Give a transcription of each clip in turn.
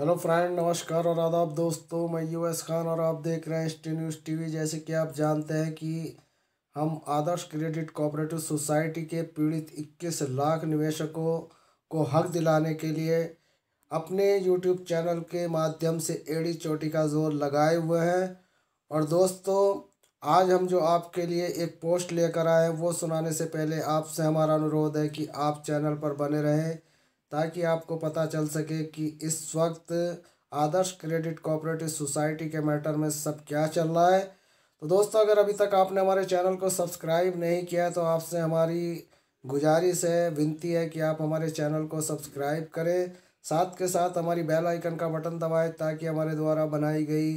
hello friend नमस्कार और आदाब दोस्तों मैं यूएस खान और आप देख रहे हैं एस टी न्यूज़ टी जैसे कि आप जानते हैं कि हम आदर्श क्रेडिट कोऑपरेटिव सोसाइटी के पीड़ित 21 लाख निवेशकों को हक दिलाने के लिए अपने यूट्यूब चैनल के माध्यम से एड़ी चोटी का जोर लगाए हुए हैं और दोस्तों आज हम जो आपके लिए एक पोस्ट लेकर आए हैं वो सुनाने से पहले आपसे हमारा अनुरोध है कि आप चैनल पर बने रहें ताकि आपको पता चल सके कि इस वक्त आदर्श क्रेडिट कोऑपरेटिव सोसाइटी के मैटर में सब क्या चल रहा है तो दोस्तों अगर अभी तक आपने हमारे चैनल को सब्सक्राइब नहीं किया है तो आपसे हमारी गुजारिश है विनती है कि आप हमारे चैनल को सब्सक्राइब करें साथ के साथ हमारी बेल आइकन का बटन दबाएं ताकि हमारे द्वारा बनाई गई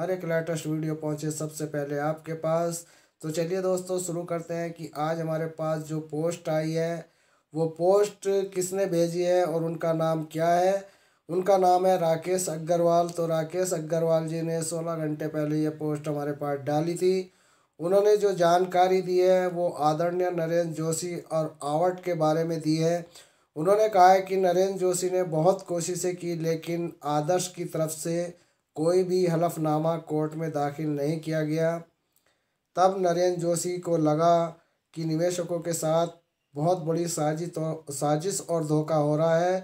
हर एक लेटेस्ट वीडियो पहुंचे सबसे पहले आपके पास तो चलिए दोस्तों शुरू करते हैं कि आज हमारे पास जो पोस्ट आई है वो पोस्ट किसने भेजी है और उनका नाम क्या है उनका नाम है राकेश अग्रवाल तो राकेश अग्रवाल जी ने सोलह घंटे पहले ये पोस्ट हमारे पास डाली थी उन्होंने जो जानकारी दी है वो आदरणीय नरेंद्र जोशी और आवट के बारे में दी है उन्होंने कहा है कि नरेंद्र जोशी ने बहुत कोशिशें की लेकिन आदर्श की तरफ से कोई भी हलफनामा कोर्ट में दाखिल नहीं किया गया तब नरेंद्र जोशी को लगा कि निवेशकों के साथ बहुत बड़ी साजिश तो साजिश और धोखा हो रहा है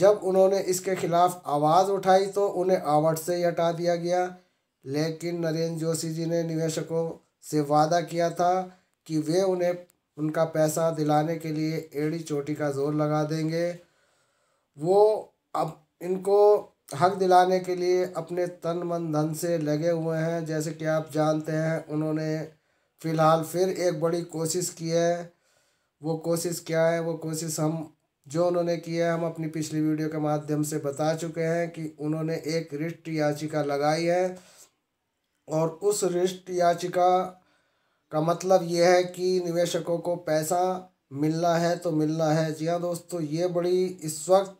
जब उन्होंने इसके खिलाफ आवाज़ उठाई तो उन्हें आवट से ही हटा दिया गया लेकिन नरेंद्र जोशी जी ने निवेशकों से वादा किया था कि वे उन्हें उनका पैसा दिलाने के लिए एड़ी चोटी का जोर लगा देंगे वो अब इनको हक दिलाने के लिए अपने तन मन धन से लगे हुए हैं जैसे कि आप जानते हैं उन्होंने फ़िलहाल फिर एक बड़ी कोशिश की है वो कोशिश क्या है वो कोशिश हम जो उन्होंने किया है हम अपनी पिछली वीडियो के माध्यम से बता चुके हैं कि उन्होंने एक रिष्ट याचिका लगाई है और उस रिष्ट याचिका का मतलब ये है कि निवेशकों को पैसा मिलना है तो मिलना है जी हाँ दोस्तों ये बड़ी इस वक्त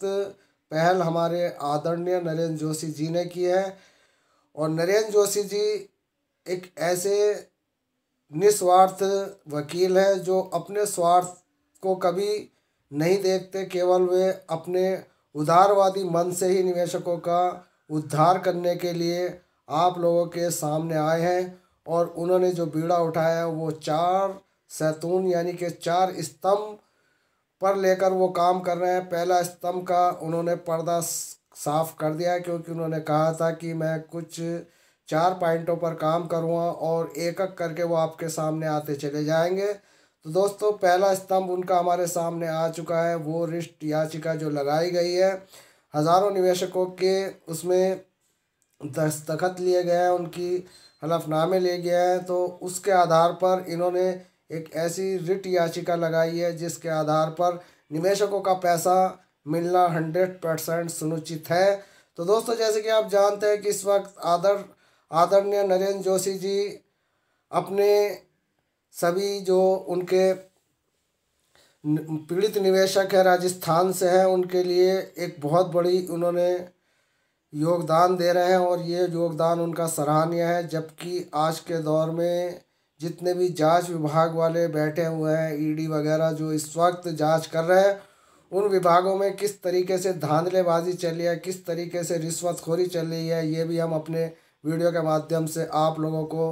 पहल हमारे आदरणीय नरेंद्र जोशी जी ने की है और नरेंद्र जोशी जी एक ऐसे निस्वार्थ वकील हैं जो अपने स्वार्थ को कभी नहीं देखते केवल वे अपने उदारवादी मन से ही निवेशकों का उद्धार करने के लिए आप लोगों के सामने आए हैं और उन्होंने जो बीड़ा उठाया है वो चार सैतून यानी कि चार स्तंभ पर लेकर वो काम कर रहे हैं पहला स्तंभ का उन्होंने पर्दा साफ कर दिया क्योंकि उन्होंने कहा था कि मैं कुछ चार पॉइंटों पर काम करूँगा और एक एक करके वो आपके सामने आते चले जाएंगे तो दोस्तों पहला स्तंभ उनका हमारे सामने आ चुका है वो रिश्त याचिका जो लगाई गई है हज़ारों निवेशकों के उसमें दस्तखत लिए गए हैं उनकी हलफनामे लिए गए हैं तो उसके आधार पर इन्होंने एक ऐसी रिट याचिका लगाई है जिसके आधार पर निवेशकों का पैसा मिलना हंड्रेड परसेंट सुनिश्चित है तो दोस्तों जैसे कि आप जानते हैं कि इस वक्त आदर आदरणीय नरेंद्र जोशी जी अपने सभी जो उनके पीड़ित निवेशक है राजस्थान से हैं उनके लिए एक बहुत बड़ी उन्होंने योगदान दे रहे हैं और ये योगदान उनका सराहनीय है जबकि आज के दौर में जितने भी जांच विभाग वाले बैठे हुए हैं ईडी वगैरह जो इस वक्त जांच कर रहे हैं उन विभागों में किस तरीके से धांधलेबाजी रही है किस तरीके से रिश्वतखोरी चल रही है ये भी हम अपने वीडियो के माध्यम से आप लोगों को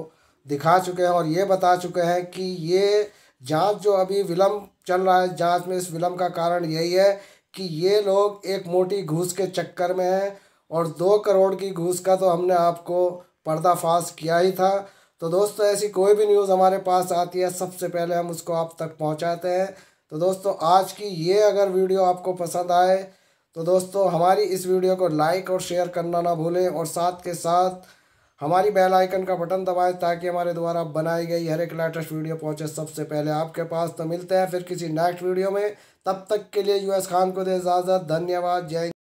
दिखा चुके हैं और ये बता चुके हैं कि ये जांच जो अभी विलम्ब चल रहा है जांच में इस विलम्ब का कारण यही है कि ये लोग एक मोटी घूस के चक्कर में हैं और दो करोड़ की घूस का तो हमने आपको पर्दाफाश किया ही था तो दोस्तों ऐसी कोई भी न्यूज़ हमारे पास आती है सबसे पहले हम उसको आप तक पहुँचाते हैं तो दोस्तों आज की ये अगर वीडियो आपको पसंद आए तो दोस्तों हमारी इस वीडियो को लाइक और शेयर करना ना भूलें और साथ के साथ हमारी बेल आइकन का बटन दबाएं ताकि हमारे द्वारा बनाई गई हर एक लेटेस्ट वीडियो पहुंचे सबसे पहले आपके पास तो मिलते हैं फिर किसी नेक्स्ट वीडियो में तब तक के लिए यूएस खान को दे इजाज़त धन्यवाद जय